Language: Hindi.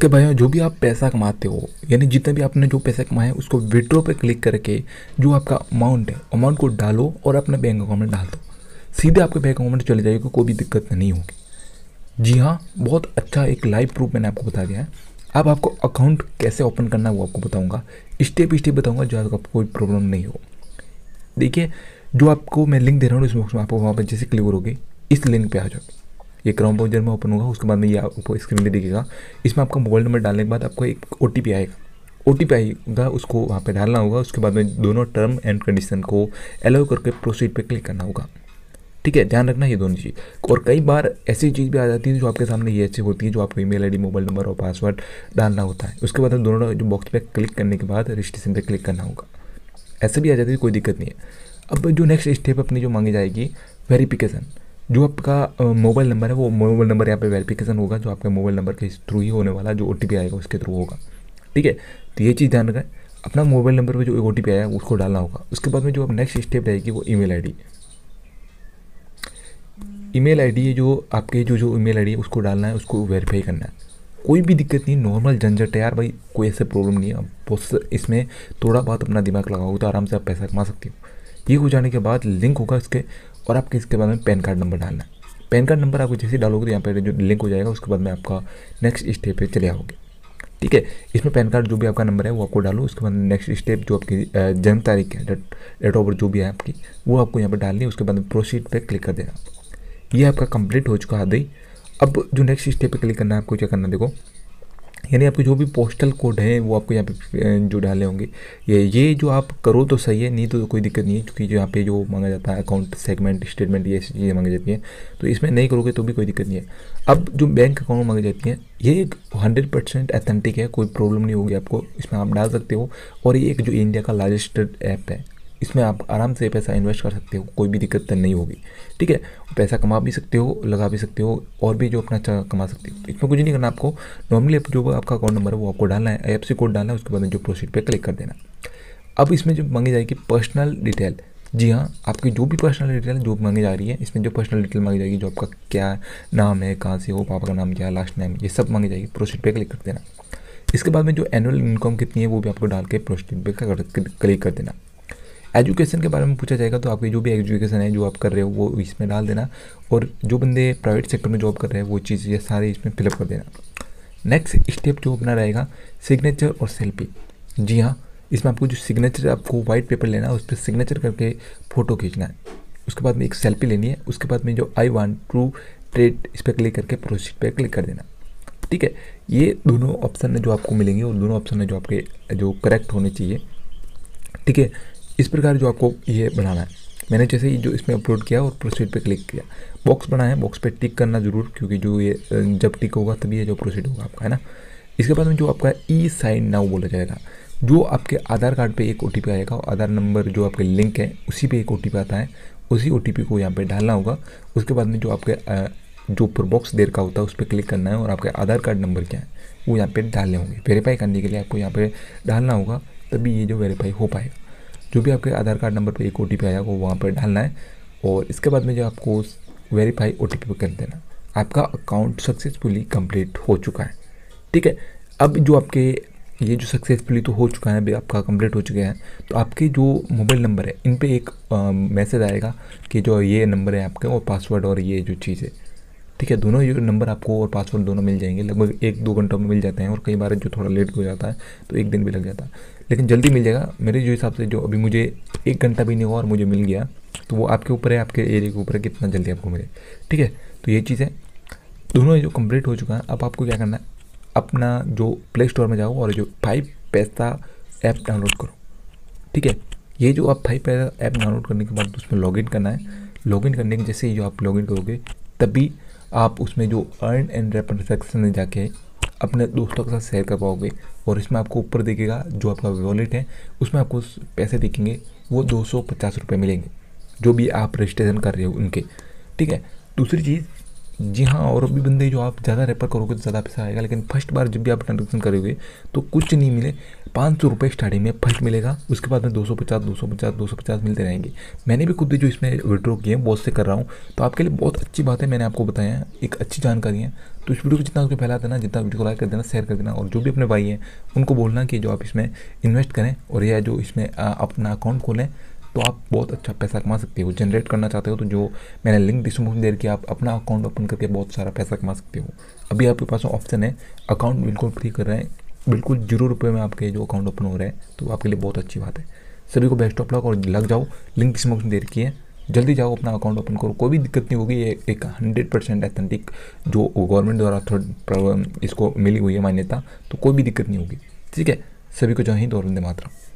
ओके भाई जो भी आप पैसा कमाते हो यानी जितना भी आपने जो पैसा कमाया उसको विड्रो पर क्लिक करके जो आपका अमाउंट है अमाउंट को डालो और अपने बैंक अकाउंट में डाल दो सीधे आपके बैंक अकाउंट में चले जाएगा कोई भी दिक्कत नहीं होगी जी हाँ बहुत अच्छा एक लाइव प्रूफ मैंने आपको बता दिया है अब आपको अकाउंट कैसे ओपन करना है वो आपको बताऊँगा स्टेप स्टेप बताऊँगा जो आपको कोई प्रॉब्लम नहीं हो देखिए जो आपको मैं लिंक दे रहा हूँ इस बॉक्स में आपको वहाँ पर जैसे क्लिक करोगे इस लिंक पर आ जाओगे ये क्रोम ब्राउजर में ओपन होगा उसके बाद में ये आपको स्क्रीन पर दिखेगा इसमें आपका मोबाइल नंबर डालने के बाद आपको एक ओ आएगा ओ आएगा उसको वहाँ पे डालना होगा उसके बाद में दोनों टर्म एंड कंडीशन को अलाउ करके प्रोसीड पे क्लिक करना होगा ठीक है ध्यान रखना ये दोनों चीज़ और कई बार ऐसी चीज़ भी आ जाती है जो आपके सामने ये ऐसी होती है जो आपको ईमेल आईडी मोबाइल नंबर और पासवर्ड डालना होता है उसके बाद दोनों जो बॉक्स पे क्लिक करने के बाद रजिस्ट्रेशन पे क्लिक करना होगा ऐसे भी आ जाती है कोई दिक्कत नहीं है अब जो नेक्स्ट स्टेप अपनी जो मांगी जाएगी वेरीफिकेशन जो आपका मोबाइल नंबर है वो मोबाइल नंबर यहाँ पे वेरिफिकेशन होगा जो आपके मोबाइल नंबर के थ्रू ही होने वाला जो ओ आएगा उसके थ्रू होगा ठीक है तो ये चीज़ ध्यान रखें अपना मोबाइल नंबर पर जो ओ टी आया उसको डालना होगा उसके बाद में जो आप नेक्स्ट स्टेप रहेगी वो ई मेल ईमेल आईडी है जो आपके जो जो ईमेल आईडी है उसको डालना है उसको वेरीफाई करना है कोई भी दिक्कत नहीं नॉर्मल झंझट है यार भाई कोई ऐसे प्रॉब्लम नहीं है बहुत इसमें थोड़ा बहुत अपना दिमाग लगाओ तो आराम से आप पैसा कमा सकती हो ये हो जाने के बाद लिंक होगा इसके और आपके इसके बाद में पैन कार्ड नंबर डालना है पैन कार्ड नंबर आपको जैसे डालोगे तो यहाँ पर जो लिंक हो जाएगा उसके बाद में आपका नेक्स्ट स्टेप पर चले आओगे ठीक है इसमें पैन कार्ड जो भी आपका नंबर है वो आपको डालो उसके बाद नेक्स्ट स्टेप जो आपकी जन्म तारीख है डेट ऑफ बर्थ जो भी है आपकी वो आपको यहाँ पर डालनी है उसके बाद प्रोसीड पर क्लिक कर देना ये आपका कंप्लीट हो चुका है आदि अब जो नेक्स्ट स्टेप पे क्लिक करना है आपको क्या करना देखो यानी आपके जो भी पोस्टल कोड हैं वो आपको यहाँ पे जो डाले होंगे ये ये जो आप करो तो सही है नहीं तो कोई दिक्कत नहीं है क्योंकि यहाँ पे जो मांगा जाता है अकाउंट सेगमेंट स्टेटमेंट ये ऐसी चीज़ें मांगी जाती हैं तो इसमें नहीं करोगे तो भी कोई दिक्कत नहीं है अब जो बैंक अकाउंट मांगी जाती हैं ये एक हंड्रेड परसेंट अथेंटिक है कोई प्रॉब्लम नहीं होगी आपको इसमें आप डाल सकते हो और ये एक जो इंडिया का लार्जेस्ट ऐप है इसमें आप आराम से पैसा इन्वेस्ट कर सकते हो कोई भी दिक्कत तो नहीं होगी ठीक है पैसा कमा भी सकते हो लगा भी सकते हो और भी जो अपना अच्छा कमा सकते हो इसमें कुछ नहीं करना आपको नॉर्मली जो आपका अकाउंट नंबर है वो आपको डालना है आई कोड डालना है उसके बाद जो प्रोसीड पर क्लिक कर देना अब इसमें जो मांगी जाएगी पर्सनल डिटेल जी हाँ आपकी जो भी पर्सनल डिटेल जो मांगी जा रही है इसमें जो पर्सनल डिटेल मांगी जाएगी जो आपका क्या नाम है कहाँ से हो पापा का नाम क्या लास्ट नाम ये सब मांगी जाएगी प्रोसीड पे क्लिक कर देना इसके बाद में जो एनुअल इनकम कितनी है वो भी आपको डाल के प्रोसीड पे क्लिक कर देना एजुकेशन के बारे में पूछा जाएगा तो आपकी जो भी एजुकेशन है जो आप कर रहे हो वो इसमें डाल देना और जो बंदे प्राइवेट सेक्टर में जॉब कर रहे हैं वो चीज़ ये सारे इसमें फिलअप कर देना नेक्स्ट स्टेप जो अपना रहेगा सिग्नेचर और सेल्फी जी हाँ इसमें आपको जो सिग्नेचर आपको वाइट पेपर लेना है उस पर सिग्नेचर करके फ़ोटो खींचना है उसके बाद में एक सेल्फी लेनी है उसके बाद में जो आई वांट टू ट्रेड इस पर क्लिक करके प्रोसीड पर क्लिक कर देना ठीक है ये दोनों ऑप्शन जो आपको मिलेंगे और दोनों ऑप्शन जो आपके जो करेक्ट होने चाहिए ठीक है इस प्रकार जो आपको ये बनाना है मैंने जैसे ही जो इसमें अपलोड किया और प्रोसीड पे क्लिक किया बॉक्स बनाया बॉक्स पे टिक करना ज़रूर क्योंकि जो ये जब टिक होगा तभी ये जो प्रोसीड होगा आपका है ना इसके बाद में जो आपका ई साइन नाउ बोला जाएगा जो आपके आधार कार्ड पे एक ओ आएगा और आधार नंबर जो आपके लिंक है उसी पे एक ओ आता है उसी ओ को यहाँ पर डालना होगा उसके बाद में जो आपके जो ऊपर बॉक्स देर का होता है उस पर क्लिक करना है और आपके आधार कार्ड नंबर क्या है वो यहाँ पर डालने होंगे वेरीफाई करने के लिए आपको यहाँ पर डालना होगा तभी ये जो वेरीफाई हो पाएगा जो भी आपके आधार कार्ड नंबर पर एक ओ टी पी आया वो वहाँ पर डालना है और इसके बाद में जो आपको वेरीफाई ओ टी पी कर देना आपका अकाउंट सक्सेसफुली कंप्लीट हो चुका है ठीक है अब जो आपके ये जो सक्सेसफुली तो हो चुका है अभी आपका कंप्लीट हो चुका है तो आपके जो मोबाइल नंबर है इन पर एक मैसेज आएगा कि जो ये नंबर है आपके और पासवर्ड और ये जो चीज़ है ठीक है दोनों नंबर आपको और पासवर्ड दोनों मिल जाएंगे लगभग एक दो घंटों में मिल जाते हैं और कई बार जो थोड़ा लेट हो जाता है तो एक दिन भी लग जाता है लेकिन जल्दी मिल जाएगा मेरे जो हिसाब से जो अभी मुझे एक घंटा भी नहीं हुआ और मुझे मिल गया तो वो आपके ऊपर है आपके एरिया के ऊपर है कितना जल्दी आपको मिले ठीक है तो ये चीज़ है दोनों जो कंप्लीट हो चुका है अब आपको क्या करना है अपना जो प्ले स्टोर में जाओ और जो फाइव पैसा ऐप डाउनलोड करो ठीक है ये जो आप फाइव पैसा ऐप डाउनलोड करने के बाद उसमें लॉगिन करना है लॉगिन करने के जैसे ही जो आप लॉगिन करोगे तभी आप उसमें जो अर्न एंड रेपर सेक्शन में जाके अपने दोस्तों के साथ शेयर कर पाओगे और इसमें आपको ऊपर दिखेगा जो आपका वॉलेट है उसमें आपको पैसे दिखेंगे वो दो सौ पचास रुपये मिलेंगे जो भी आप रजिस्ट्रेशन कर रहे हो उनके ठीक है दूसरी चीज़ जी हाँ और भी बंदे जो आप ज़्यादा रेफर करोगे तो ज़्यादा पैसा आएगा लेकिन फर्स्ट बार जब भी आप ट्रांजेक्शन करोगे तो कुछ नहीं मिले पाँच सौ रुपये स्टार्टिंग में फर्स्ट मिलेगा उसके बाद में दो सौ पचास दो सौ पचास दो सौ पचास मिलते रहेंगे मैंने भी खुद जो इसमें विड्रॉ किए हैं बहुत से कर रहा हूँ तो आपके लिए बहुत अच्छी बात है मैंने आपको बताया एक अच्छी जानकारी है तो इस वीडियो को जितना उसको फैला देना जितना वीडियो को लाइक कर देना शेयर कर देना और जो भी अपने भाई हैं उनको बोलना कि जो आप इसमें इन्वेस्ट करें और यह जो इसमें अपना अकाउंट खोलें तो आप बहुत अच्छा पैसा कमा सकते हो जनरेट करना चाहते हो तो जो मैंने लिंक डिस्क्रिप्शन दे रखी आप अपना अकाउंट ओपन करके बहुत सारा पैसा कमा सकते हो अभी आपके पास ऑप्शन है अकाउंट बिल्कुल फ्री कर रहे हैं बिल्कुल जीरो रुपये में आपके जो अकाउंट ओपन हो रहा है तो आपके लिए बहुत अच्छी बात है सभी को बेस्ट ऑफ लक और लग जाओ लिंक डिस्क्रिप्शन दे रखी है जल्दी जाओ अपना अकाउंट ओपन करो कोई भी दिक्कत नहीं होगी ये एक हंड्रेड परसेंट एथेंटिक जो गवर्नमेंट द्वारा इसको मिली हुई है मान्यता तो कोई भी दिक्कत नहीं होगी ठीक है सभी को जो हिंद और वंदे मातरम